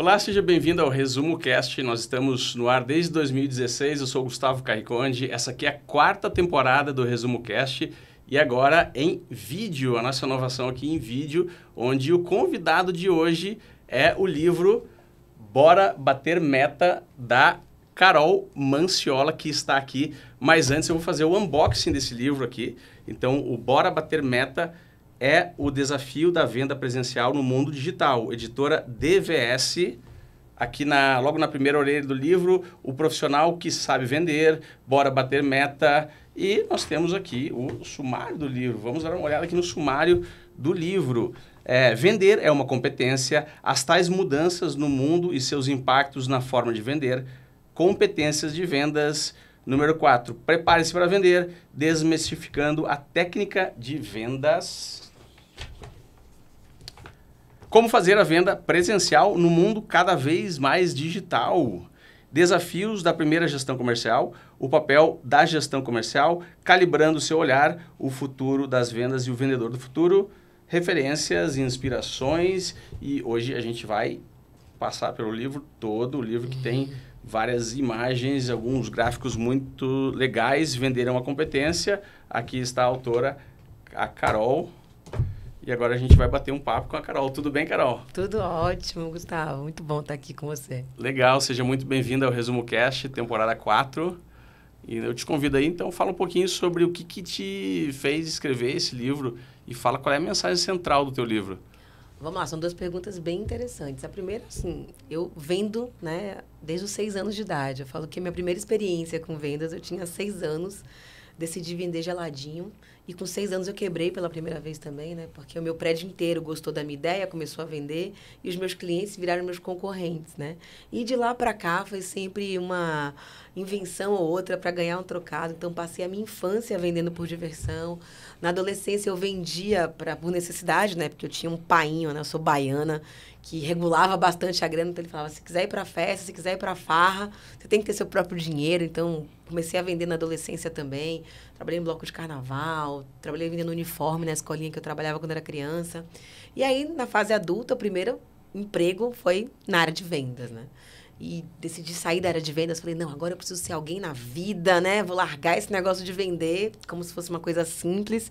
Olá, seja bem-vindo ao Resumo Cast. Nós estamos no ar desde 2016. Eu sou Gustavo Caiconde. Essa aqui é a quarta temporada do Resumo Cast e agora em vídeo, a nossa inovação aqui em vídeo, onde o convidado de hoje é o livro Bora Bater Meta da Carol Manciola, que está aqui. Mas antes eu vou fazer o unboxing desse livro aqui. Então, o Bora Bater Meta é o desafio da venda presencial no mundo digital. Editora DVS, aqui na, logo na primeira orelha do livro, o profissional que sabe vender, bora bater meta. E nós temos aqui o sumário do livro. Vamos dar uma olhada aqui no sumário do livro. É, vender é uma competência, as tais mudanças no mundo e seus impactos na forma de vender, competências de vendas. Número 4, prepare-se para vender, desmistificando a técnica de vendas como fazer a venda presencial no mundo cada vez mais digital? Desafios da primeira gestão comercial, o papel da gestão comercial, calibrando seu olhar, o futuro das vendas e o vendedor do futuro, referências, inspirações e hoje a gente vai passar pelo livro todo, o livro que uhum. tem várias imagens, alguns gráficos muito legais, venderam a competência. Aqui está a autora, a Carol e agora a gente vai bater um papo com a Carol. Tudo bem, Carol? Tudo ótimo, Gustavo. Muito bom estar aqui com você. Legal, seja muito bem-vinda ao Resumo Cast, temporada 4. E eu te convido aí, então, fala um pouquinho sobre o que, que te fez escrever esse livro e fala qual é a mensagem central do teu livro. Vamos lá, são duas perguntas bem interessantes. A primeira, assim, eu vendo, né, desde os seis anos de idade. Eu falo que minha primeira experiência com vendas, eu tinha seis anos decidi vender geladinho. E com seis anos eu quebrei pela primeira vez também, né? Porque o meu prédio inteiro gostou da minha ideia, começou a vender e os meus clientes viraram meus concorrentes, né? E de lá para cá foi sempre uma invenção ou outra para ganhar um trocado. Então passei a minha infância vendendo por diversão. Na adolescência eu vendia pra, por necessidade, né? Porque eu tinha um painho, né? Eu sou baiana, que regulava bastante a grana. Então ele falava, se quiser ir pra festa, se quiser ir pra farra, você tem que ter seu próprio dinheiro. Então comecei a vender na adolescência também. Trabalhei em bloco de carnaval, trabalhei vendendo uniforme na escolinha que eu trabalhava quando era criança. E aí, na fase adulta, o primeiro emprego foi na área de vendas, né? e decidi sair da área de vendas. Falei, não, agora eu preciso ser alguém na vida, né? Vou largar esse negócio de vender, como se fosse uma coisa simples.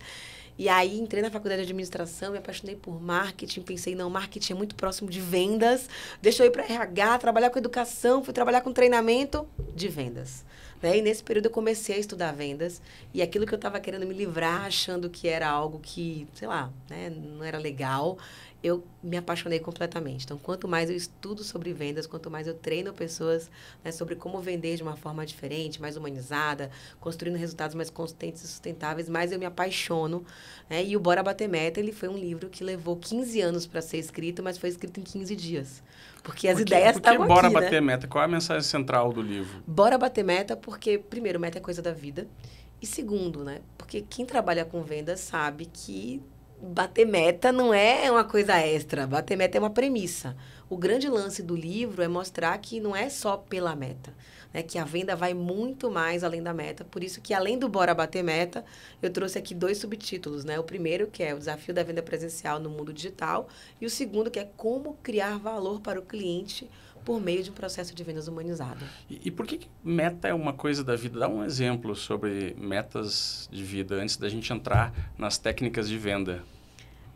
E aí entrei na faculdade de administração, me apaixonei por marketing, pensei, não, marketing é muito próximo de vendas. Deixa eu ir para RH, trabalhar com educação, fui trabalhar com treinamento de vendas. Né? E nesse período eu comecei a estudar vendas e aquilo que eu estava querendo me livrar, achando que era algo que, sei lá, né, não era legal, eu me apaixonei completamente. Então, quanto mais eu estudo sobre vendas, quanto mais eu treino pessoas né, sobre como vender de uma forma diferente, mais humanizada, construindo resultados mais consistentes e sustentáveis, mais eu me apaixono. Né? E o Bora Bater Meta, ele foi um livro que levou 15 anos para ser escrito, mas foi escrito em 15 dias. Porque as porque, ideias estavam aqui, Bora né? Bater Meta? Qual é a mensagem central do livro? Bora Bater Meta porque, primeiro, meta é coisa da vida. E segundo, né? Porque quem trabalha com vendas sabe que bater meta não é uma coisa extra, bater meta é uma premissa. O grande lance do livro é mostrar que não é só pela meta, né? que a venda vai muito mais além da meta. Por isso que, além do Bora Bater Meta, eu trouxe aqui dois subtítulos. Né? O primeiro, que é o desafio da venda presencial no mundo digital, e o segundo, que é como criar valor para o cliente por meio de um processo de vendas humanizado. E, e por que, que meta é uma coisa da vida? Dá um exemplo sobre metas de vida antes da gente entrar nas técnicas de venda.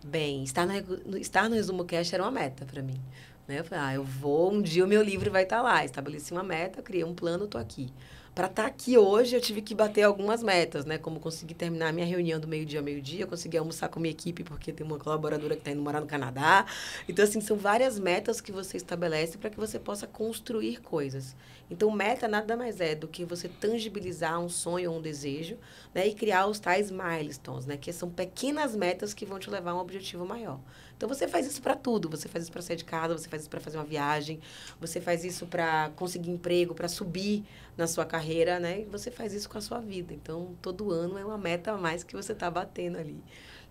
Bem, estar no, estar no Resumo Cash era uma meta para mim. Né? Eu falei, ah, eu vou, um dia o meu livro vai estar tá lá. Estabeleci uma meta, criei um plano, estou aqui. Para estar tá aqui hoje, eu tive que bater algumas metas, né? Como conseguir terminar a minha reunião do meio-dia ao meio-dia, conseguir almoçar com a minha equipe, porque tem uma colaboradora que está indo morar no Canadá. Então, assim, são várias metas que você estabelece para que você possa construir coisas. Então, meta nada mais é do que você tangibilizar um sonho ou um desejo, né? E criar os tais milestones, né? Que são pequenas metas que vão te levar a um objetivo maior. Então você faz isso para tudo. Você faz isso para sair de casa, você faz isso para fazer uma viagem, você faz isso para conseguir emprego, para subir na sua carreira, né? E você faz isso com a sua vida. Então todo ano é uma meta a mais que você está batendo ali.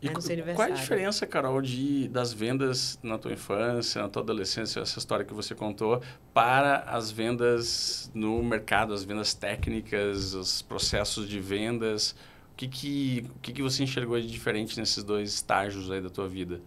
E né, no seu aniversário. qual é a diferença, Carol, de das vendas na tua infância, na tua adolescência, essa história que você contou, para as vendas no mercado, as vendas técnicas, os processos de vendas? O que, que, o que, que você enxergou de diferente nesses dois estágios aí da tua vida?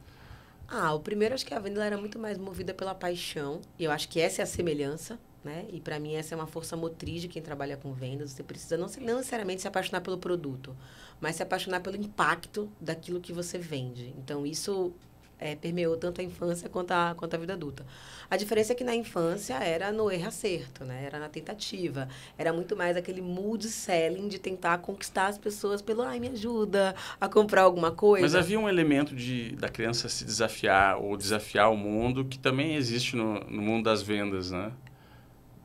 Ah, o primeiro acho que a venda era muito mais movida pela paixão. E eu acho que essa é a semelhança, né? E para mim essa é uma força motriz de quem trabalha com vendas. Você precisa não, não necessariamente se apaixonar pelo produto, mas se apaixonar pelo impacto daquilo que você vende. Então isso é, permeou tanto a infância quanto a, quanto a vida adulta. A diferença é que na infância era no erro acerto, né? Era na tentativa. Era muito mais aquele mood selling de tentar conquistar as pessoas pelo ai, me ajuda a comprar alguma coisa. Mas havia um elemento de, da criança se desafiar ou desafiar o mundo que também existe no, no mundo das vendas, né?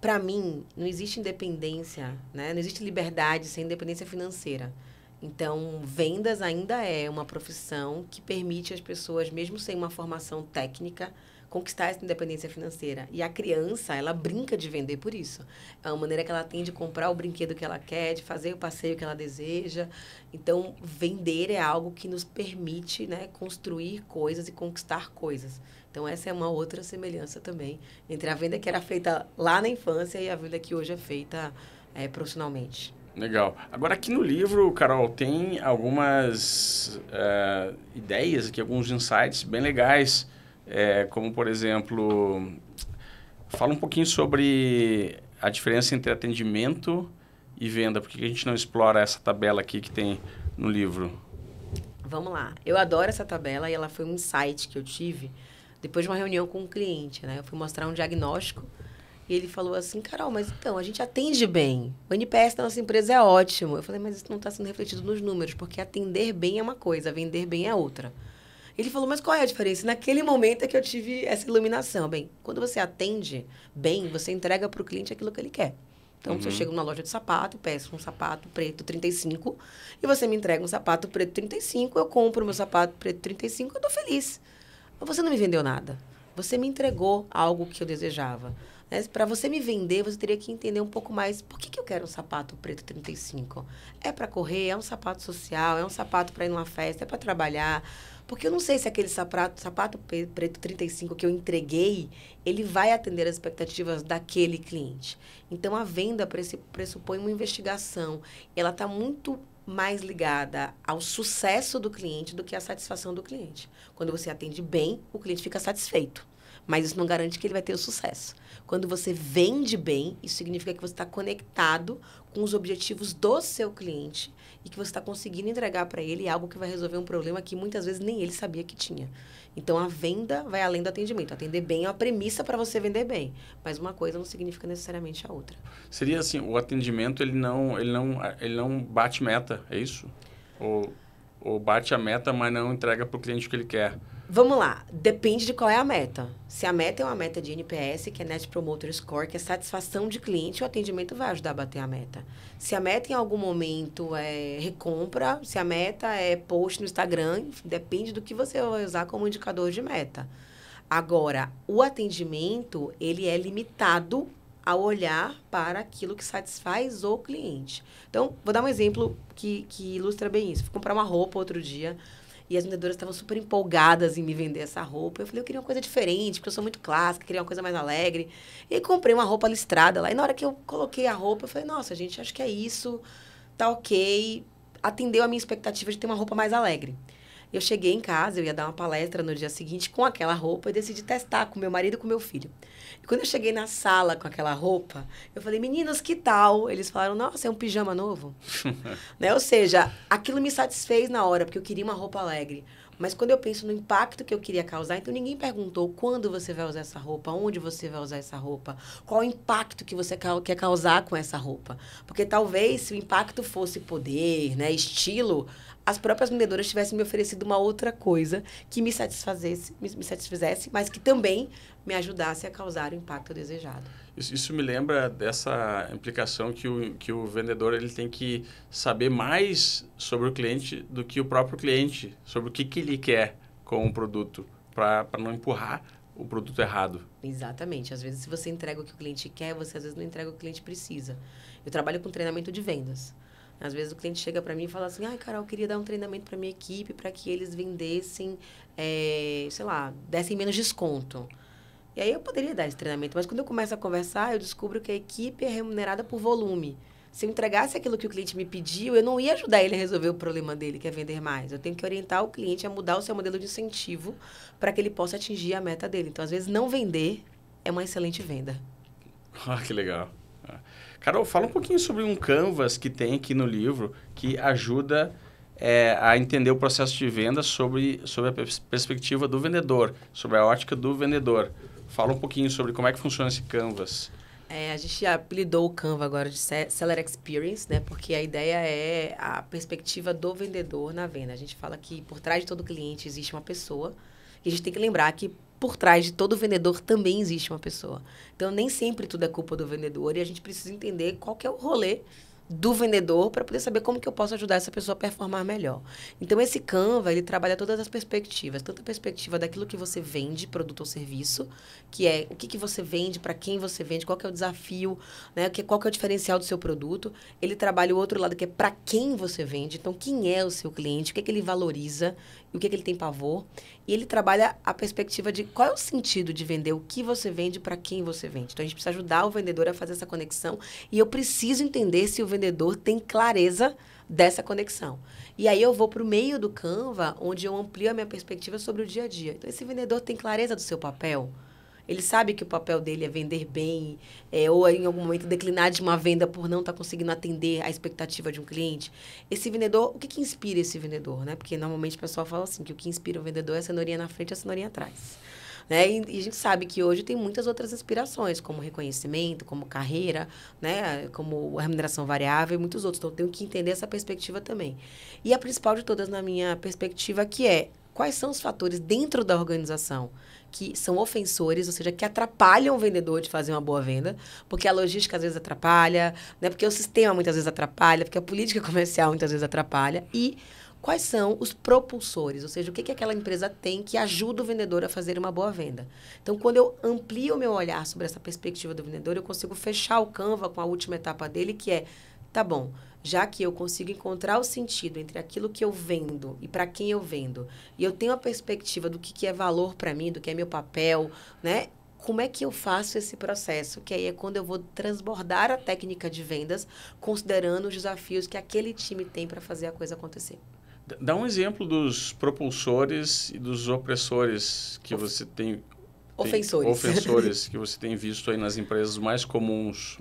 Para mim, não existe independência, né? Não existe liberdade sem independência financeira. Então, vendas ainda é uma profissão que permite às pessoas, mesmo sem uma formação técnica, conquistar essa independência financeira. E a criança, ela brinca de vender por isso. É uma maneira que ela tem de comprar o brinquedo que ela quer, de fazer o passeio que ela deseja. Então, vender é algo que nos permite né, construir coisas e conquistar coisas. Então, essa é uma outra semelhança também entre a venda que era feita lá na infância e a venda que hoje é feita é, profissionalmente. Legal. Agora, aqui no livro, Carol, tem algumas uh, ideias aqui, alguns insights bem legais, é, como, por exemplo, fala um pouquinho sobre a diferença entre atendimento e venda. Por que a gente não explora essa tabela aqui que tem no livro? Vamos lá. Eu adoro essa tabela e ela foi um insight que eu tive depois de uma reunião com um cliente. Né? Eu fui mostrar um diagnóstico e ele falou assim, Carol, mas então, a gente atende bem. O NPS da nossa empresa é ótimo. Eu falei, mas isso não está sendo refletido nos números, porque atender bem é uma coisa, vender bem é outra. Ele falou, mas qual é a diferença? Naquele momento é que eu tive essa iluminação. Bem, quando você atende bem, você entrega para o cliente aquilo que ele quer. Então, uhum. se eu uhum. chego numa loja de sapato, peço um sapato preto 35 e você me entrega um sapato preto 35, eu compro meu sapato preto 35, eu tô feliz. Mas você não me vendeu nada. Você me entregou algo que eu desejava. Né? Para você me vender, você teria que entender um pouco mais por que, que eu quero um sapato preto 35. É para correr, é um sapato social, é um sapato para ir numa festa, é para trabalhar. Porque eu não sei se aquele sapato, sapato preto 35 que eu entreguei, ele vai atender as expectativas daquele cliente. Então, a venda pressupõe uma investigação. Ela está muito mais ligada ao sucesso do cliente do que à satisfação do cliente. Quando você atende bem, o cliente fica satisfeito. Mas isso não garante que ele vai ter o sucesso. Quando você vende bem, isso significa que você está conectado com os objetivos do seu cliente e que você está conseguindo entregar para ele algo que vai resolver um problema que muitas vezes nem ele sabia que tinha. Então a venda vai além do atendimento. Atender bem é uma premissa para você vender bem, mas uma coisa não significa necessariamente a outra. Seria assim, o atendimento ele não, ele não, ele não bate meta, é isso? Ou, ou bate a meta, mas não entrega para o cliente o que ele quer? Vamos lá, depende de qual é a meta. Se a meta é uma meta de NPS, que é Net Promoter Score, que é satisfação de cliente, o atendimento vai ajudar a bater a meta. Se a meta em algum momento é recompra, se a meta é post no Instagram, depende do que você vai usar como indicador de meta. Agora, o atendimento, ele é limitado a olhar para aquilo que satisfaz o cliente. Então, vou dar um exemplo que, que ilustra bem isso. Fui comprar uma roupa outro dia, e as vendedoras estavam super empolgadas em me vender essa roupa. Eu falei, eu queria uma coisa diferente, porque eu sou muito clássica, queria uma coisa mais alegre. E comprei uma roupa listrada lá. E na hora que eu coloquei a roupa, eu falei, nossa, gente, acho que é isso, tá ok. Atendeu a minha expectativa de ter uma roupa mais alegre. Eu cheguei em casa, eu ia dar uma palestra no dia seguinte com aquela roupa e decidi testar com meu marido e com meu filho. E quando eu cheguei na sala com aquela roupa, eu falei, meninas, que tal? Eles falaram, nossa, é um pijama novo. né? Ou seja, aquilo me satisfez na hora, porque eu queria uma roupa alegre. Mas quando eu penso no impacto que eu queria causar, então ninguém perguntou quando você vai usar essa roupa, onde você vai usar essa roupa, qual o impacto que você quer causar com essa roupa. Porque talvez se o impacto fosse poder, né, estilo, as próprias vendedoras tivessem me oferecido uma outra coisa que me satisfizesse, me, me satisfizesse, mas que também me ajudasse a causar o impacto desejado. Isso, isso, me lembra dessa implicação que o, que o vendedor ele tem que saber mais sobre o cliente do que o próprio cliente, sobre o que, que ele quer com o produto, para não empurrar o produto errado. Exatamente. Às vezes, se você entrega o que o cliente quer, você às vezes não entrega o que o cliente precisa. Eu trabalho com treinamento de vendas. Às vezes o cliente chega para mim e fala assim: ai, ah, Carol, eu queria dar um treinamento para minha equipe para que eles vendessem, é, sei lá, dessem menos desconto. E aí eu poderia dar esse treinamento, mas quando eu começo a conversar, eu descubro que a equipe é remunerada por volume. Se eu entregasse aquilo que o cliente me pediu, eu não ia ajudar ele a resolver o problema dele, que é vender mais. Eu tenho que orientar o cliente a mudar o seu modelo de incentivo para que ele possa atingir a meta dele. Então, às vezes, não vender é uma excelente venda. Ah, que legal. Carol, fala um pouquinho sobre um canvas que tem aqui no livro que ajuda é, a entender o processo de venda sobre, sobre a perspectiva do vendedor, sobre a ótica do vendedor. Fala um pouquinho sobre como é que funciona esse canvas. É, a gente apelidou o canvas agora de Seller Experience, né? Porque a ideia é a perspectiva do vendedor na venda. A gente fala que por trás de todo cliente existe uma pessoa. E a gente tem que lembrar que por trás de todo vendedor também existe uma pessoa. Então, nem sempre tudo é culpa do vendedor e a gente precisa entender qual que é o rolê do vendedor para poder saber como que eu posso ajudar essa pessoa a performar melhor. Então esse Canva, ele trabalha todas as perspectivas, tanto a perspectiva daquilo que você vende, produto ou serviço, que é o que, que você vende, para quem você vende, qual que é o desafio, né, que qual que é o diferencial do seu produto. Ele trabalha o outro lado que é para quem você vende, então quem é o seu cliente, o que é que ele valoriza o que, é que ele tem pavor. E ele trabalha a perspectiva de qual é o sentido de vender, o que você vende, para quem você vende. Então a gente precisa ajudar o vendedor a fazer essa conexão e eu preciso entender se o vendedor tem clareza dessa conexão. E aí eu vou para o meio do Canva, onde eu amplio a minha perspectiva sobre o dia a dia. Então esse vendedor tem clareza do seu papel. Ele sabe que o papel dele é vender bem, é, ou em algum momento declinar de uma venda por não estar tá conseguindo atender a expectativa de um cliente. Esse vendedor, o que, que inspira esse vendedor, né? Porque normalmente o pessoal fala assim, que o que inspira o vendedor é a cenourinha na frente e a cenourinha atrás. Né? E, e, a gente sabe que hoje tem muitas outras inspirações, como reconhecimento, como carreira, né? como remuneração variável e muitos outros. Então, eu tenho que entender essa perspectiva também. E a principal de todas, na minha perspectiva, que é quais são os fatores dentro da organização que são ofensores, ou seja, que atrapalham o vendedor de fazer uma boa venda, porque a logística às vezes atrapalha, né? porque o sistema muitas vezes atrapalha, porque a política comercial muitas vezes atrapalha. E quais são os propulsores, ou seja, o que, que aquela empresa tem que ajuda o vendedor a fazer uma boa venda. Então, quando eu amplio o meu olhar sobre essa perspectiva do vendedor, eu consigo fechar o Canva com a última etapa dele, que é, tá bom, já que eu consigo encontrar o sentido entre aquilo que eu vendo e para quem eu vendo, e eu tenho a perspectiva do que, que é valor para mim, do que é meu papel, né? Como é que eu faço esse processo? Que aí é quando eu vou transbordar a técnica de vendas, considerando os desafios que aquele time tem para fazer a coisa acontecer. Dá um exemplo dos propulsores e dos opressores que você tem. Ofensores. ofensores que você tem visto aí nas empresas mais comuns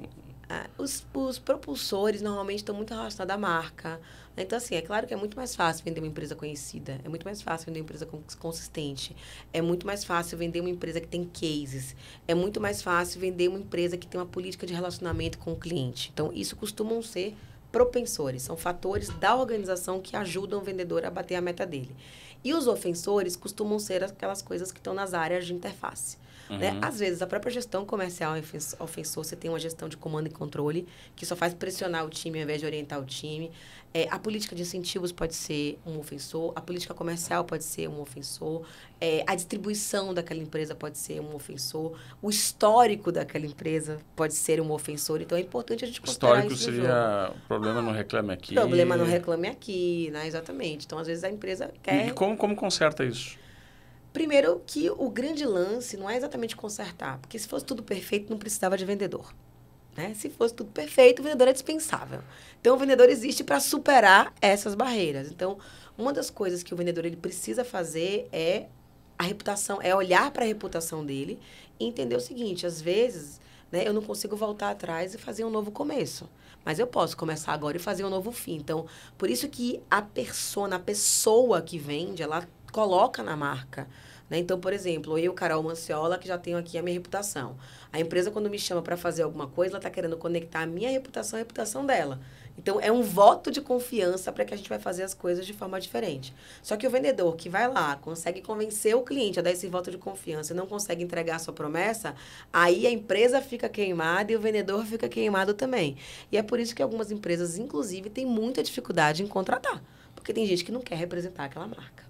ah, os, os propulsores normalmente estão muito relacionados à marca. Né? Então, assim, é claro que é muito mais fácil vender uma empresa conhecida, é muito mais fácil vender uma empresa consistente, é muito mais fácil vender uma empresa que tem cases, é muito mais fácil vender uma empresa que tem uma política de relacionamento com o cliente. Então, isso costumam ser propensores, são fatores da organização que ajudam o vendedor a bater a meta dele. E os ofensores costumam ser aquelas coisas que estão nas áreas de interface. Né? Uhum. Né? Às vezes, a própria gestão comercial é ofensor, você tem uma gestão de comando e controle, que só faz pressionar o time ao invés de orientar o time. É, a política de incentivos pode ser um ofensor, a política comercial pode ser um ofensor, é, a distribuição daquela empresa pode ser um ofensor, o histórico daquela empresa pode ser um ofensor. Então é importante a gente considerar histórico isso. Histórico seria problema no reclame aqui. Problema no reclame aqui, né? Exatamente. Então às vezes a empresa quer. E como, como conserta isso? Primeiro que o grande lance não é exatamente consertar, porque se fosse tudo perfeito, não precisava de vendedor. Né? Se fosse tudo perfeito, o vendedor é dispensável. Então, o vendedor existe para superar essas barreiras. Então, uma das coisas que o vendedor ele precisa fazer é a reputação, é olhar para a reputação dele e entender o seguinte, às vezes, né, eu não consigo voltar atrás e fazer um novo começo, mas eu posso começar agora e fazer um novo fim. Então, por isso que a persona, a pessoa que vende, ela coloca na marca. Né? Então, por exemplo, eu, Carol Manciola, que já tenho aqui a minha reputação. A empresa, quando me chama para fazer alguma coisa, ela está querendo conectar a minha reputação à reputação dela. Então, é um voto de confiança para que a gente vai fazer as coisas de forma diferente. Só que o vendedor que vai lá, consegue convencer o cliente a dar esse voto de confiança e não consegue entregar a sua promessa, aí a empresa fica queimada e o vendedor fica queimado também. E é por isso que algumas empresas, inclusive, têm muita dificuldade em contratar porque tem gente que não quer representar aquela marca.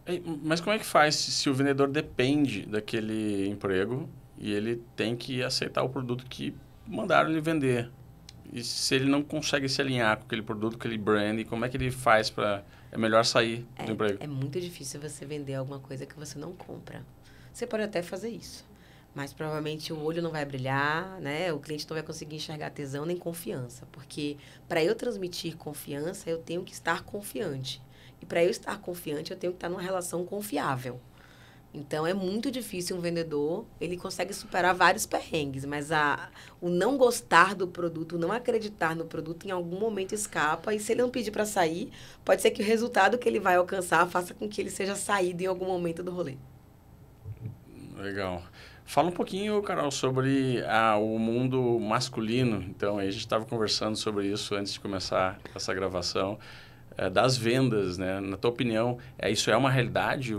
Mas como é que faz se o vendedor depende daquele emprego e ele tem que aceitar o produto que mandaram ele vender? E se ele não consegue se alinhar com aquele produto, com aquele brand, como é que ele faz para... É melhor sair é, do emprego? É muito difícil você vender alguma coisa que você não compra. Você pode até fazer isso. Mas provavelmente o olho não vai brilhar, né? O cliente não vai conseguir enxergar tesão nem confiança. Porque para eu transmitir confiança, eu tenho que estar confiante. E para eu estar confiante, eu tenho que estar numa relação confiável. Então é muito difícil um vendedor, ele consegue superar vários perrengues, mas a, o não gostar do produto, o não acreditar no produto em algum momento escapa e se ele não pedir para sair, pode ser que o resultado que ele vai alcançar faça com que ele seja saído em algum momento do rolê. Legal. Fala um pouquinho, Carol, sobre a ah, o mundo masculino. Então, a gente estava conversando sobre isso antes de começar essa gravação. Eh, das vendas, né? Na tua opinião, é, isso é uma realidade?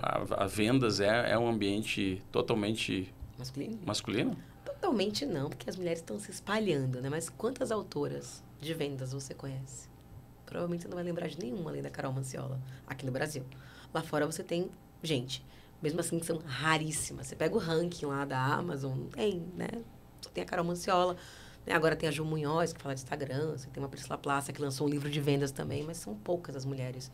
A, a, a vendas é, é um ambiente totalmente masculino? masculino? Totalmente não, porque as mulheres estão se espalhando, né? Mas quantas autoras de vendas você conhece? Provavelmente você não vai lembrar de nenhuma além da Carol Manciola aqui no Brasil. Lá fora você tem gente, mesmo assim que são raríssimas. Você pega o ranking lá da Amazon, tem, né? Só tem a Carol Manciola né? Agora tem a Ju Munhoz, que fala de Instagram, você tem uma Priscila Plaça, que lançou um livro de vendas também, mas são poucas as mulheres.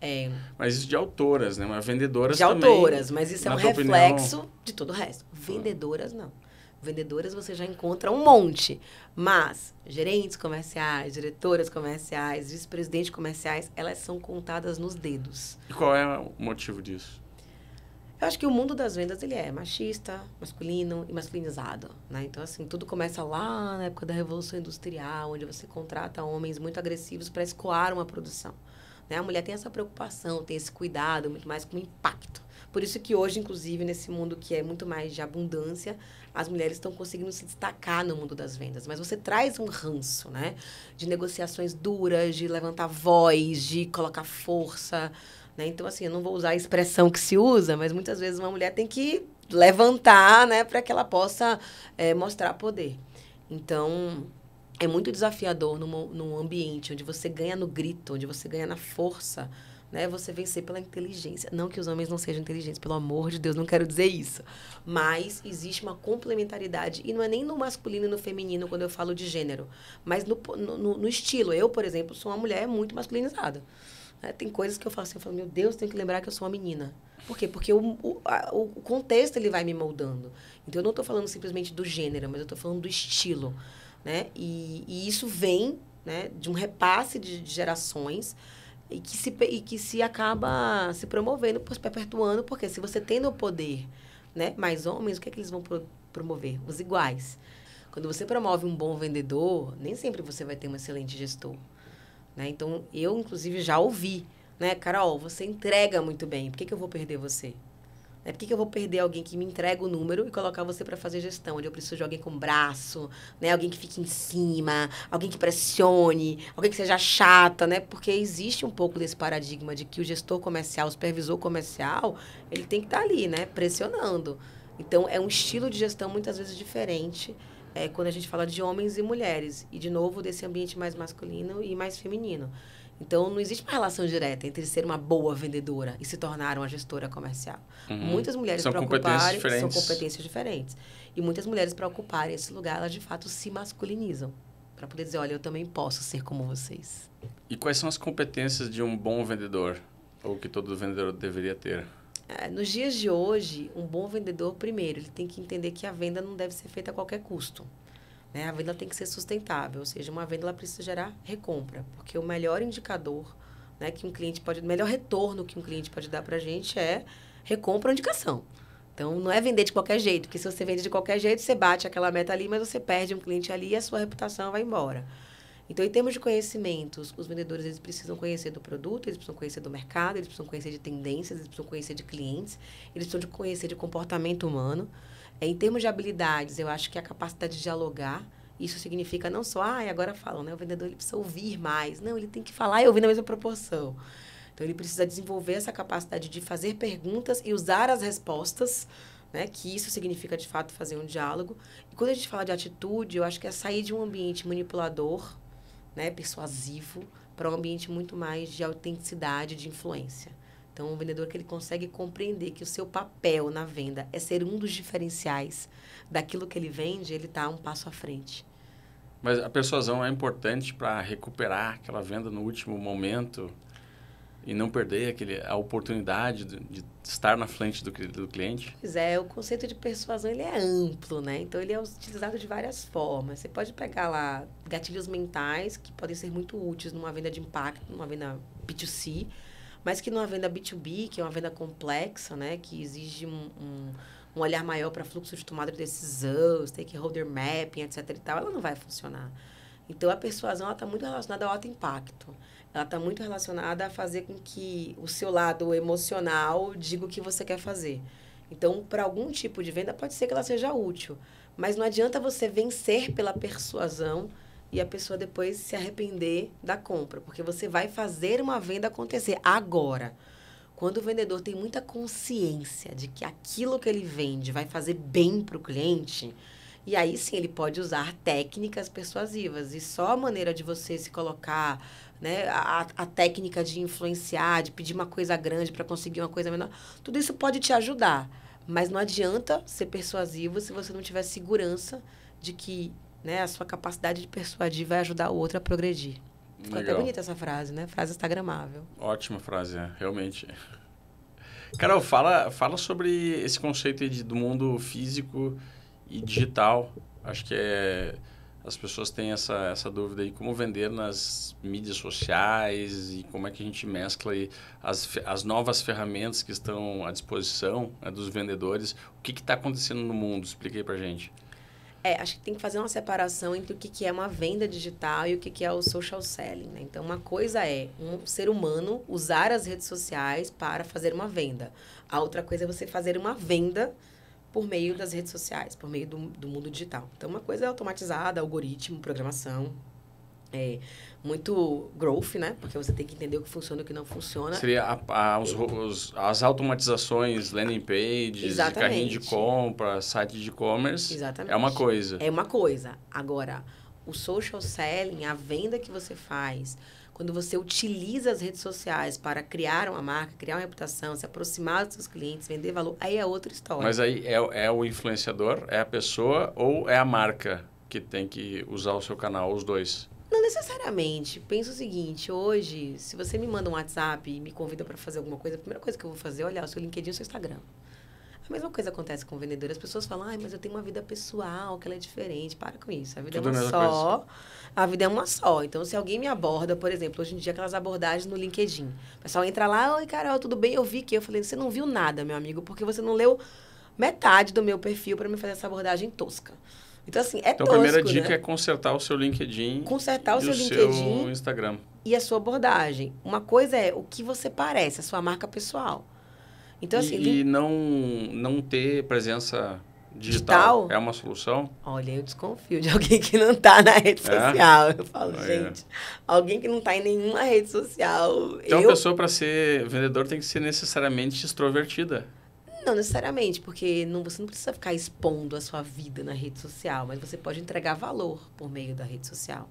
É... Mas isso de autoras, né? Mas vendedoras de também. De autoras, mas isso é um reflexo opinião... de todo o resto. Vendedoras, não. Vendedoras você já encontra um monte, mas gerentes comerciais, diretoras comerciais, vice-presidentes comerciais, elas são contadas nos dedos. E qual é o motivo disso? Eu acho que o mundo das vendas ele é machista, masculino e masculinizado, né? Então assim tudo começa lá na época da revolução industrial, onde você contrata homens muito agressivos para escoar uma produção. Né? A mulher tem essa preocupação, tem esse cuidado muito mais com o impacto. Por isso que hoje, inclusive, nesse mundo que é muito mais de abundância, as mulheres estão conseguindo se destacar no mundo das vendas. Mas você traz um ranço, né? De negociações duras, de levantar voz, de colocar força. Né? Então, assim, eu não vou usar a expressão que se usa, mas muitas vezes uma mulher tem que levantar, né, para que ela possa é, mostrar poder. Então, é muito desafiador num, num ambiente onde você ganha no grito, onde você ganha na força, né? Você vencer pela inteligência. Não que os homens não sejam inteligentes, pelo amor de Deus, não quero dizer isso. Mas existe uma complementaridade. E não é nem no masculino e no feminino quando eu falo de gênero, mas no, no, no estilo. Eu, por exemplo, sou uma mulher muito masculinizada. Né? Tem coisas que eu falo assim, eu falo, meu Deus, tenho que lembrar que eu sou uma menina. Por quê? Porque o, o, a, o contexto ele vai me moldando. Então, eu não estou falando simplesmente do gênero, mas eu estou falando do estilo. Né? E, e isso vem né, de um repasse de, de gerações e que, se, e que se acaba se promovendo, se perpetuando, porque se você tem no poder né, mais homens, o que é que eles vão pro, promover? Os iguais. Quando você promove um bom vendedor, nem sempre você vai ter um excelente gestor. Né? Então, eu, inclusive, já ouvi, né? Carol, você entrega muito bem, por que, que eu vou perder você? é Por que, que eu vou perder alguém que me entrega o número e colocar você para fazer gestão, onde eu preciso de alguém com braço, né? Alguém que fique em cima, alguém que pressione, alguém que seja chata, né? Porque existe um pouco desse paradigma de que o gestor comercial, o supervisor comercial, ele tem que estar tá ali, né? Pressionando. Então, é um estilo de gestão muitas vezes diferente, é, quando a gente fala de homens e mulheres, e de novo desse ambiente mais masculino e mais feminino. Então, não existe uma relação direta entre ser uma boa vendedora e se tornar uma gestora comercial. Uhum. Muitas mulheres são para ocuparem são competências diferentes. E muitas mulheres para ocuparem esse lugar, elas de fato se masculinizam. Para poder dizer, olha, eu também posso ser como vocês. E quais são as competências de um bom vendedor? Ou que todo vendedor deveria ter? É, nos dias de hoje, um bom vendedor, primeiro, ele tem que entender que a venda não deve ser feita a qualquer custo. Né? A venda tem que ser sustentável, ou seja, uma venda ela precisa gerar recompra, porque o melhor indicador né, que um cliente pode, o melhor retorno que um cliente pode dar para a gente é recompra ou indicação. Então, não é vender de qualquer jeito, porque se você vende de qualquer jeito, você bate aquela meta ali, mas você perde um cliente ali e a sua reputação vai embora. Então, em termos de conhecimentos, os vendedores eles precisam conhecer do produto, eles precisam conhecer do mercado, eles precisam conhecer de tendências, eles precisam conhecer de clientes, eles precisam de conhecer de comportamento humano. É, em termos de habilidades, eu acho que a capacidade de dialogar, isso significa não só, ah, agora falam, né? O vendedor ele precisa ouvir mais. Não, ele tem que falar e ouvir na mesma proporção. Então, ele precisa desenvolver essa capacidade de fazer perguntas e usar as respostas, né? Que isso significa, de fato, fazer um diálogo. E quando a gente fala de atitude, eu acho que é sair de um ambiente manipulador, né, persuasivo para um ambiente muito mais de autenticidade, de influência. Então, um vendedor que ele consegue compreender que o seu papel na venda é ser um dos diferenciais daquilo que ele vende, ele está um passo à frente. Mas a persuasão é importante para recuperar aquela venda no último momento e não perder aquele, a oportunidade de, de estar na frente do, do, cliente? Pois é, o conceito de persuasão ele é amplo, né? Então ele é utilizado de várias formas. Você pode pegar lá gatilhos mentais que podem ser muito úteis numa venda de impacto, numa venda B2C, mas que numa venda B2B, que é uma venda complexa, né? Que exige um, um, um olhar maior para fluxo de tomada de decisão, stakeholder mapping, etc. e tal, ela não vai funcionar. Então a persuasão está muito relacionada ao alto impacto ela está muito relacionada a fazer com que o seu lado emocional diga o que você quer fazer. Então, para algum tipo de venda, pode ser que ela seja útil. Mas não adianta você vencer pela persuasão e a pessoa depois se arrepender da compra, porque você vai fazer uma venda acontecer agora. Quando o vendedor tem muita consciência de que aquilo que ele vende vai fazer bem para o cliente, e aí sim ele pode usar técnicas persuasivas. E só a maneira de você se colocar né? A, a técnica de influenciar, de pedir uma coisa grande para conseguir uma coisa menor, tudo isso pode te ajudar. Mas não adianta ser persuasivo se você não tiver segurança de que né, a sua capacidade de persuadir vai ajudar o outro a progredir. Ficou até bonita essa frase, né? Frase instagramável. Ótima frase, é, realmente. Carol, fala, fala sobre esse conceito de, do mundo físico e digital. Acho que é as pessoas têm essa, essa dúvida aí, como vender nas mídias sociais e como é que a gente mescla aí as, as novas ferramentas que estão à disposição né, dos vendedores. O que está acontecendo no mundo? Expliquei para gente. É, acho que tem que fazer uma separação entre o que, que é uma venda digital e o que, que é o social selling. Né? Então, uma coisa é um ser humano usar as redes sociais para fazer uma venda. A outra coisa é você fazer uma venda por meio das redes sociais, por meio do, do mundo digital. Então, uma coisa é automatizada, algoritmo, programação, é, muito growth, né? Porque você tem que entender o que funciona e o que não funciona. Seria a, a, os, os, as automatizações, landing pages, Exatamente. carrinho de compra, site de e-commerce. Exatamente. É uma coisa. É uma coisa. Agora, o social selling, a venda que você faz, quando você utiliza as redes sociais para criar uma marca, criar uma reputação, se aproximar dos seus clientes, vender valor, aí é outra história. Mas aí é, é o influenciador, é a pessoa ou é a marca que tem que usar o seu canal, os dois? Não necessariamente. Pensa o seguinte, hoje, se você me manda um WhatsApp e me convida para fazer alguma coisa, a primeira coisa que eu vou fazer é olhar o seu LinkedIn e o seu Instagram. A mesma coisa acontece com o vendedor. As pessoas falam, ai mas eu tenho uma vida pessoal, que ela é diferente. Para com isso. A vida é Tudo é uma só. Coisa. A vida é uma só. Então, se alguém me aborda, por exemplo, hoje em dia, aquelas abordagens no LinkedIn. O pessoal entra lá, oi, Carol, tudo bem? Eu vi que. Eu falei, você não viu nada, meu amigo, porque você não leu metade do meu perfil para me fazer essa abordagem tosca. Então, assim, é então, tosco, a primeira dica né? é consertar o seu LinkedIn. Consertar o seu o Seu Instagram. E a sua abordagem. Uma coisa é o que você parece, a sua marca pessoal. Então, assim, e, e não, não ter presença digital, digital, é uma solução? Olha, eu desconfio de alguém que não está na rede é? social. Eu falo, gente, alguém que não está em nenhuma rede social. Então, eu... a pessoa para ser vendedor tem que ser necessariamente extrovertida. Não necessariamente, porque não, você não precisa ficar expondo a sua vida na rede social, mas você pode entregar valor por meio da rede social.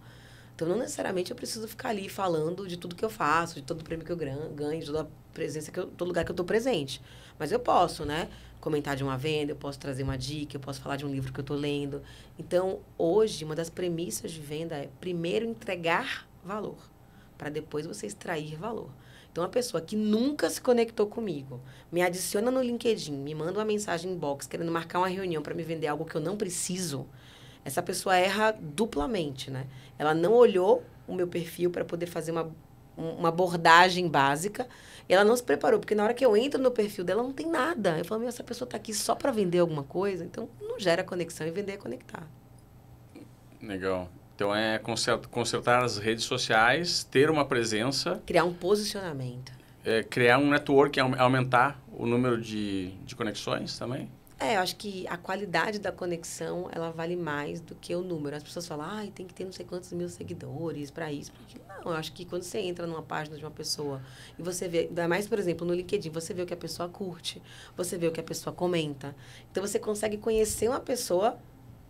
Então, não necessariamente eu preciso ficar ali falando de tudo que eu faço, de todo o prêmio que eu ganho, de toda a presença que eu, todo lugar que eu estou presente. Mas eu posso, né? Comentar de uma venda, eu posso trazer uma dica, eu posso falar de um livro que eu estou lendo. Então, hoje, uma das premissas de venda é primeiro entregar valor, para depois você extrair valor. Então, uma pessoa que nunca se conectou comigo, me adiciona no LinkedIn, me manda uma mensagem inbox querendo marcar uma reunião para me vender algo que eu não preciso, essa pessoa erra duplamente, né? Ela não olhou o meu perfil para poder fazer uma uma abordagem básica. E ela não se preparou, porque na hora que eu entro no perfil dela, não tem nada. Eu falo, minha essa pessoa está aqui só para vender alguma coisa. Então, não gera conexão e vender é conectar. Legal. Então, é consertar as redes sociais, ter uma presença. Criar um posicionamento. É, criar um network, é, aumentar o número de, de conexões também. É, eu acho que a qualidade da conexão, ela vale mais do que o número. As pessoas falam, ai, ah, tem que ter não sei quantos mil seguidores para isso, para aquilo. Não, eu acho que quando você entra numa página de uma pessoa e você vê, ainda mais, por exemplo, no LinkedIn, você vê o que a pessoa curte, você vê o que a pessoa comenta. Então, você consegue conhecer uma pessoa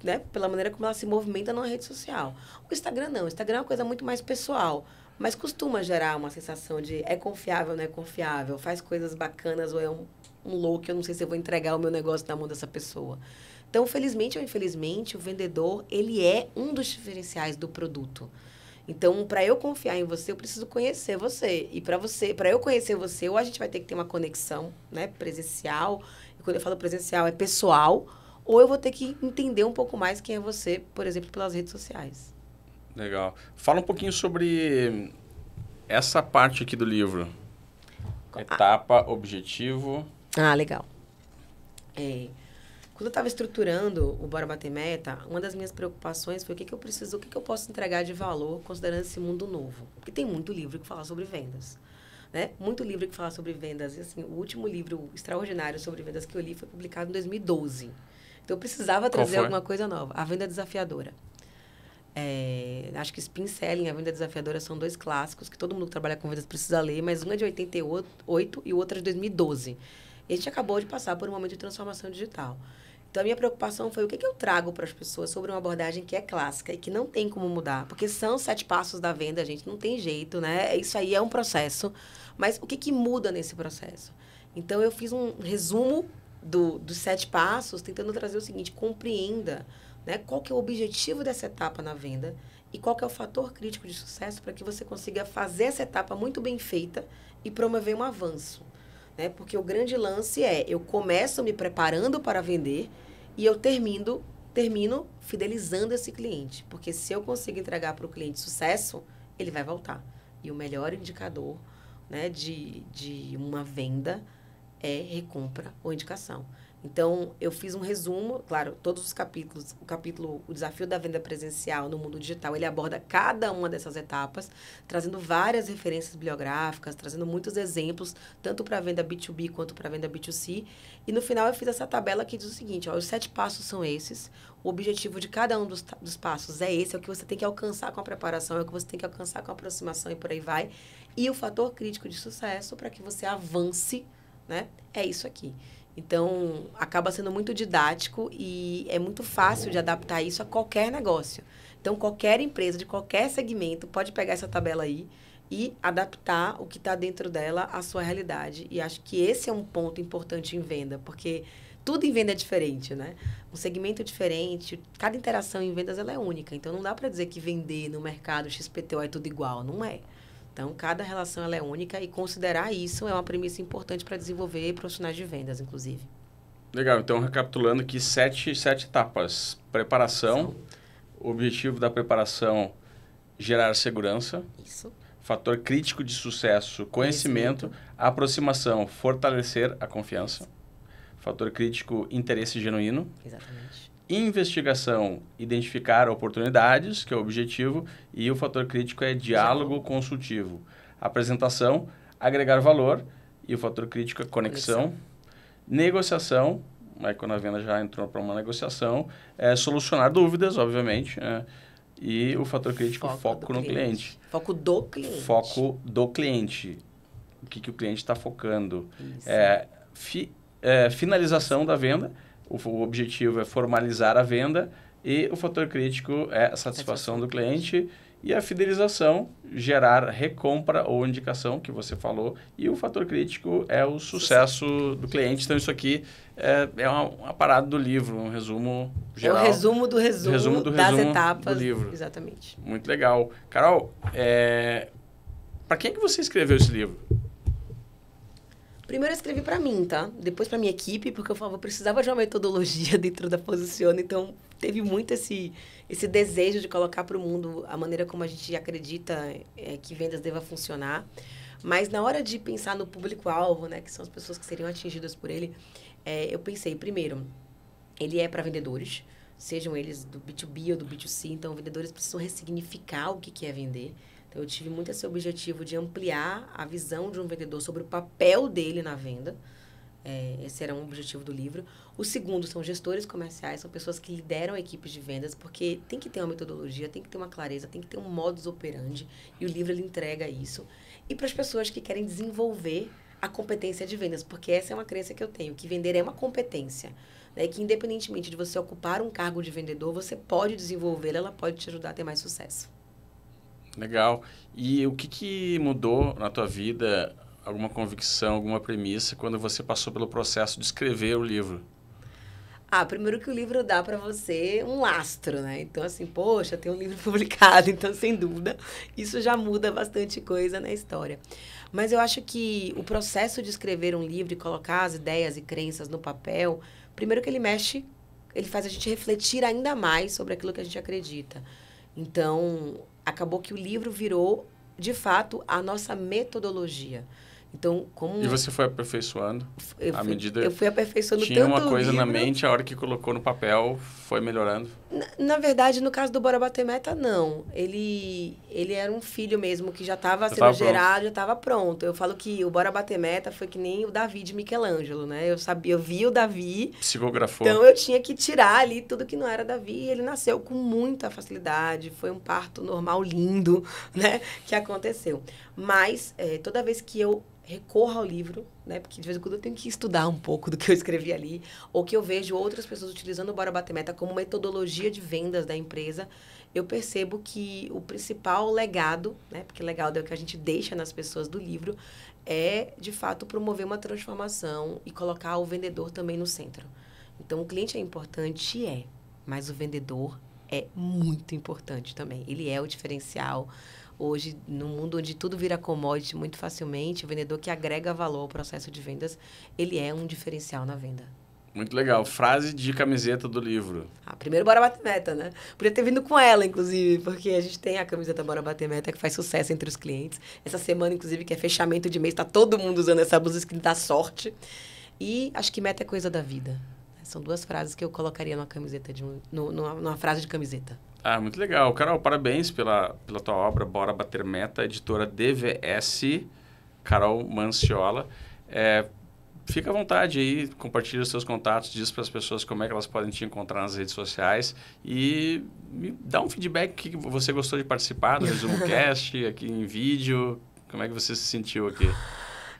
né, pela maneira como ela se movimenta numa rede social. O Instagram não, o Instagram é uma coisa muito mais pessoal, mas costuma gerar uma sensação de é confiável, não é confiável, faz coisas bacanas ou é um um louco, eu não sei se eu vou entregar o meu negócio na mão dessa pessoa. Então, felizmente ou infelizmente, o vendedor, ele é um dos diferenciais do produto. Então, para eu confiar em você, eu preciso conhecer você. E para você, para eu conhecer você, ou a gente vai ter que ter uma conexão, né, presencial. E quando eu falo presencial, é pessoal, ou eu vou ter que entender um pouco mais quem é você, por exemplo, pelas redes sociais. Legal. Fala um pouquinho sobre essa parte aqui do livro. Etapa, objetivo. Ah, legal. É, quando eu estava estruturando o Bora Bater Meta, uma das minhas preocupações foi o que, que eu preciso, o que, que eu posso entregar de valor considerando esse mundo novo. Porque tem muito livro que fala sobre vendas. Né? Muito livro que fala sobre vendas. E, assim, o último livro extraordinário sobre vendas que eu li foi publicado em 2012. Então, eu precisava trazer alguma coisa nova. A Venda Desafiadora. É, acho que Spin Selling e A Venda Desafiadora são dois clássicos que todo mundo que trabalha com vendas precisa ler, mas um é de 88 e o outro é de 2012. E a gente acabou de passar por um momento de transformação digital. Então, a minha preocupação foi o que, que eu trago para as pessoas sobre uma abordagem que é clássica e que não tem como mudar. Porque são sete passos da venda, a gente não tem jeito, né? Isso aí é um processo. Mas o que, que muda nesse processo? Então, eu fiz um resumo do, dos sete passos, tentando trazer o seguinte: compreenda né, qual que é o objetivo dessa etapa na venda e qual que é o fator crítico de sucesso para que você consiga fazer essa etapa muito bem feita e promover um avanço. Né? Porque o grande lance é, eu começo me preparando para vender e eu termino, termino fidelizando esse cliente. Porque se eu consigo entregar para o cliente sucesso, ele vai voltar. E o melhor indicador né, de, de uma venda é recompra ou indicação. Então, eu fiz um resumo, claro, todos os capítulos. O capítulo O Desafio da Venda Presencial no Mundo Digital, ele aborda cada uma dessas etapas, trazendo várias referências bibliográficas, trazendo muitos exemplos, tanto para a venda B2B quanto para a venda B2C. E no final, eu fiz essa tabela que diz o seguinte: ó, os sete passos são esses, o objetivo de cada um dos, dos passos é esse, é o que você tem que alcançar com a preparação, é o que você tem que alcançar com a aproximação e por aí vai. E o fator crítico de sucesso para que você avance, né? É isso aqui. Então, acaba sendo muito didático e é muito fácil de adaptar isso a qualquer negócio. Então, qualquer empresa de qualquer segmento pode pegar essa tabela aí e adaptar o que está dentro dela à sua realidade. E acho que esse é um ponto importante em venda, porque tudo em venda é diferente, né? Um segmento é diferente, cada interação em vendas ela é única. Então, não dá para dizer que vender no mercado XPTO é tudo igual, não é. Então, cada relação ela é única e considerar isso é uma premissa importante para desenvolver profissionais de vendas, inclusive. Legal, então recapitulando aqui, sete, sete etapas. Preparação, o objetivo da preparação, gerar segurança. Isso. Fator crítico de sucesso, conhecimento, conhecimento. aproximação, fortalecer a confiança. Isso. Fator crítico, interesse genuíno. Exatamente investigação, identificar oportunidades, que é o objetivo, e o fator crítico é diálogo Exato. consultivo. Apresentação, agregar valor, e o fator crítico é conexão. Negociação, é quando a venda já entrou para uma negociação, é solucionar dúvidas, obviamente, né? e o fator crítico, foco, foco no cliente. cliente. Foco do cliente. Foco do cliente. O que, que o cliente está focando. Isso. É, fi, é, finalização da venda, o, o objetivo é formalizar a venda e o fator crítico é a satisfação do cliente e a fidelização, gerar recompra ou indicação, que você falou, e o fator crítico é o sucesso do cliente. Então, isso aqui é, é uma, uma parada do livro, um resumo geral. É o resumo do resumo, resumo, do resumo das etapas do livro. Exatamente. Muito legal. Carol, é... para quem que você escreveu esse livro? Primeiro eu escrevi para mim, tá? Depois para minha equipe, porque eu falava, eu precisava de uma metodologia dentro da Posiciona, então teve muito esse esse desejo de colocar para o mundo a maneira como a gente acredita é, que vendas deva funcionar. Mas na hora de pensar no público-alvo, né, que são as pessoas que seriam atingidas por ele, é, eu pensei, primeiro, ele é para vendedores, sejam eles do B2B ou do B2C, então vendedores precisam ressignificar o que, que é vender. Então, eu tive muito esse objetivo de ampliar a visão de um vendedor sobre o papel dele na venda. É, esse era um objetivo do livro. O segundo são gestores comerciais, são pessoas que lideram equipes de vendas, porque tem que ter uma metodologia, tem que ter uma clareza, tem que ter um modus operandi, e o livro ele entrega isso. E para as pessoas que querem desenvolver a competência de vendas, porque essa é uma crença que eu tenho, que vender é uma competência. Né, que independentemente de você ocupar um cargo de vendedor, você pode desenvolvê-la, ela pode te ajudar a ter mais sucesso. Legal. E o que, que mudou na tua vida, alguma convicção, alguma premissa, quando você passou pelo processo de escrever o livro? Ah, primeiro que o livro dá para você um lastro, né? Então, assim, poxa, tem um livro publicado, então, sem dúvida, isso já muda bastante coisa na história. Mas eu acho que o processo de escrever um livro e colocar as ideias e crenças no papel, primeiro que ele mexe, ele faz a gente refletir ainda mais sobre aquilo que a gente acredita. Então, acabou que o livro virou, de fato, a nossa metodologia. Então, como... E você foi aperfeiçoando eu à fui, medida... Eu fui aperfeiçoando Tinha uma coisa livro, na mente, a hora que colocou no papel, foi melhorando? Na, na, verdade, no caso do Bora Bater Meta, não. Ele, ele era um filho mesmo que já estava sendo tava gerado, pronto. já estava pronto. Eu falo que o Bora Bater Meta foi que nem o Davi de Michelangelo, né? Eu sabia, eu vi o Davi... Psicografou. Então, eu tinha que tirar ali tudo que não era Davi. E ele nasceu com muita facilidade. Foi um parto normal lindo, né? Que aconteceu. Mas é, toda vez que eu recorro ao livro, né? Porque de vez em quando eu tenho que estudar um pouco do que eu escrevi ali, ou que eu vejo outras pessoas utilizando o Bora Bater Meta como metodologia de vendas da empresa, eu percebo que o principal legado, né? Porque legado é o que a gente deixa nas pessoas do livro, é de fato promover uma transformação e colocar o vendedor também no centro. Então o cliente é importante, é, mas o vendedor é muito importante também. Ele é o diferencial Hoje, no mundo onde tudo vira commodity muito facilmente, o vendedor que agrega valor ao processo de vendas, ele é um diferencial na venda. Muito legal. Frase de camiseta do livro. Ah, primeiro Bora Bater Meta, né? Podia ter vindo com ela, inclusive, porque a gente tem a camiseta Bora Bater Meta que faz sucesso entre os clientes. Essa semana, inclusive, que é fechamento de mês, está todo mundo usando essa blusa que da sorte. E acho que meta é coisa da vida. São duas frases que eu colocaria numa camiseta de um, numa, numa frase de camiseta. Ah, muito legal. Carol, parabéns pela, pela tua obra Bora Bater Meta, editora DVS, Carol Manciola. É, fica à vontade aí, compartilha os seus contatos, diz para as pessoas como é que elas podem te encontrar nas redes sociais e me dá um feedback que você gostou de participar do Resumo Cast, aqui em vídeo, como é que você se sentiu aqui?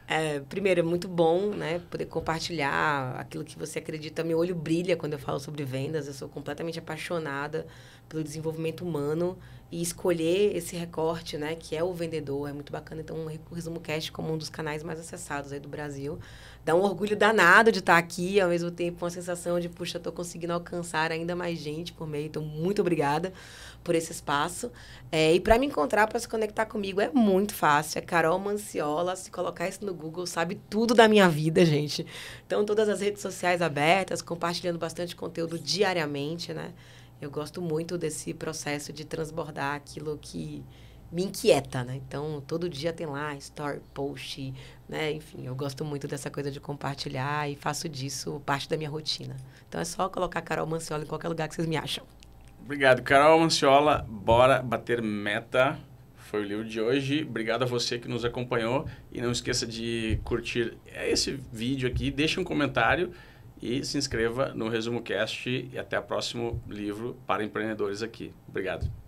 É, primeiro, é muito bom né, poder compartilhar aquilo que você acredita. Meu olho brilha quando eu falo sobre vendas, eu sou completamente apaixonada pelo desenvolvimento humano e escolher esse recorte, né, que é o vendedor, é muito bacana. Então, o Resumo Cast como um dos canais mais acessados aí do Brasil. Dá um orgulho danado de estar aqui, ao mesmo tempo uma sensação de, puxa, estou conseguindo alcançar ainda mais gente por meio. Então, muito obrigada por esse espaço. É, e para me encontrar, para se conectar comigo, é muito fácil. É Carol Manciola. Se colocar isso no Google, sabe tudo da minha vida, gente. Então, todas as redes sociais abertas, compartilhando bastante conteúdo diariamente, né? Eu gosto muito desse processo de transbordar aquilo que me inquieta, né? Então, todo dia tem lá story, post, né? Enfim, eu gosto muito dessa coisa de compartilhar e faço disso parte da minha rotina. Então, é só colocar Carol Manciola em qualquer lugar que vocês me acham. Obrigado, Carol Manciola. Bora bater meta. Foi o livro de hoje. Obrigado a você que nos acompanhou. E não esqueça de curtir esse vídeo aqui. Deixe um comentário e se inscreva no Resumo Cast e até o próximo livro para empreendedores aqui. Obrigado.